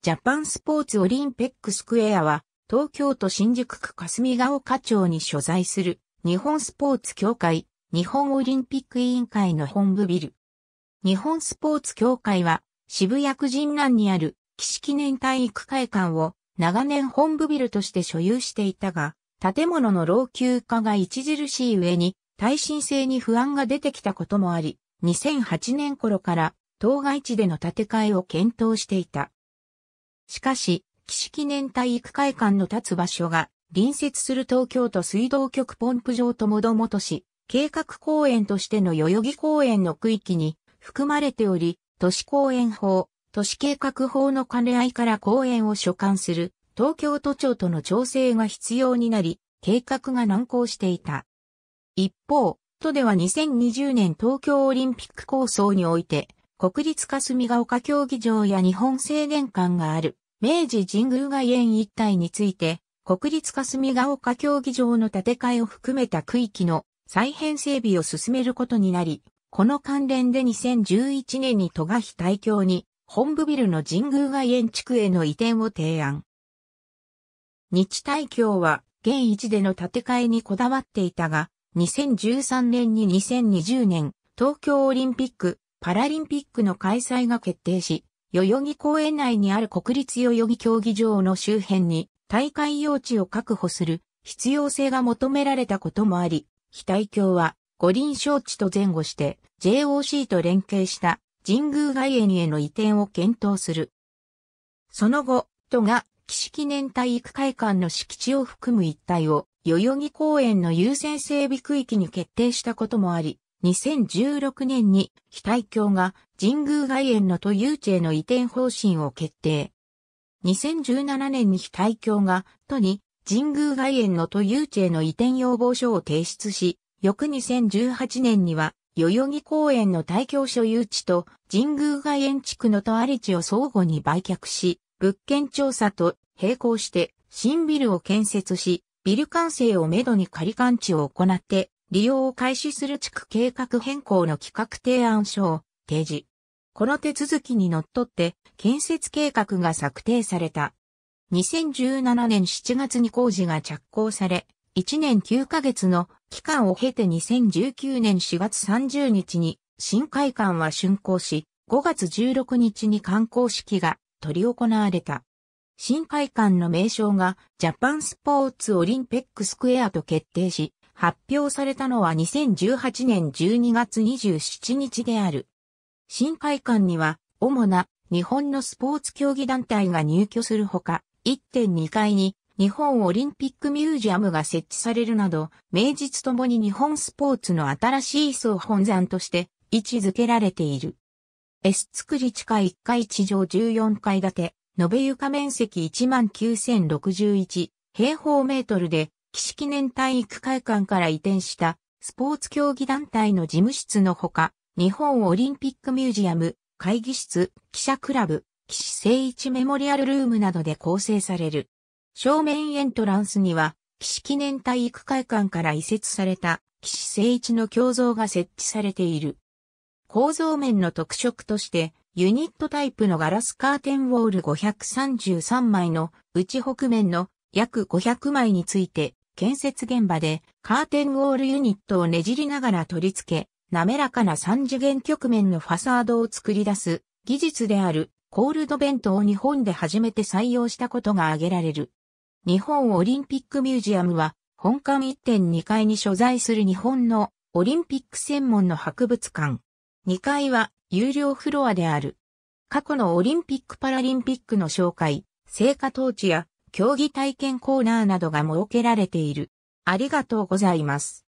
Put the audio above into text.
ジャパンスポーツオリンペックスクエアは、東京都新宿区霞ヶ丘町に所在する、日本スポーツ協会、日本オリンピック委員会の本部ビル。日本スポーツ協会は、渋谷区神南にある、岸記念体育会館を、長年本部ビルとして所有していたが、建物の老朽化が著しい上に、耐震性に不安が出てきたこともあり、2008年頃から、当該地での建て替えを検討していた。しかし、岸記念体育会館の立つ場所が、隣接する東京都水道局ポンプ場ともどもとし、計画公園としての代々木公園の区域に含まれており、都市公園法、都市計画法の兼ね合いから公園を所管する東京都庁との調整が必要になり、計画が難航していた。一方、都では2020年東京オリンピック構想において、国立霞ヶ丘競技場や日本青年館がある明治神宮外苑一帯について、国立霞ヶ丘競技場の建て替えを含めた区域の再編整備を進めることになり、この関連で2011年に戸賀非大京に本部ビルの神宮外苑地区への移転を提案。日大京は現位置での建て替えにこだわっていたが、2013年に2020年東京オリンピックパラリンピックの開催が決定し、代々木公園内にある国立代々木競技場の周辺に大会用地を確保する必要性が求められたこともあり、非対橋は五輪招致と前後して JOC と連携した神宮外苑への移転を検討する。その後、都が岸記念体育会館の敷地を含む一帯を代々木公園の優先整備区域に決定したこともあり、2016年に非対協が神宮外苑の都有地への移転方針を決定。2017年に非対協が都に神宮外苑の都有地への移転要望書を提出し、翌2018年には代々木公園の大協所有地と神宮外苑地区の都あり地を相互に売却し、物件調査と並行して新ビルを建設し、ビル完成をめどに仮勘地を行って利用を開始する地区計画変更の企画提案書を提示。この手続きにのっとって建設計画が策定された。2017年7月に工事が着工され、1年9ヶ月の期間を経て2019年4月30日に新会館は竣工し、5月16日に観光式が取り行われた。新会館の名称がジャパンスポーツオリンピックスクエアと決定し、発表されたのは2018年12月27日である。新会館には、主な日本のスポーツ競技団体が入居するほか、1.2階に日本オリンピックミュージアムが設置されるなど、名実ともに日本スポーツの新しい総本山として位置づけられている。S 作り地下1階地上14階建て、延べ床面積19,061平方メートルで、岸記念体育会館から移転したスポーツ競技団体の事務室のほか、日本オリンピックミュージアム、会議室、記者クラブ、岸誠一メモリアルルームなどで構成される。正面エントランスには、岸記念体育会館から移設された岸誠一の胸像が設置されている。構造面の特色として、ユニットタイプのガラスカーテンウォール533枚の内北面の約500枚について建設現場でカーテンウォールユニットをねじりながら取り付け、滑らかな三次元局面のファサードを作り出す技術であるコールドベントを日本で初めて採用したことが挙げられる。日本オリンピックミュージアムは本館1.2階に所在する日本のオリンピック専門の博物館。2階は有料フロアである。過去のオリンピック・パラリンピックの紹介、成果統治や競技体験コーナーなどが設けられている。ありがとうございます。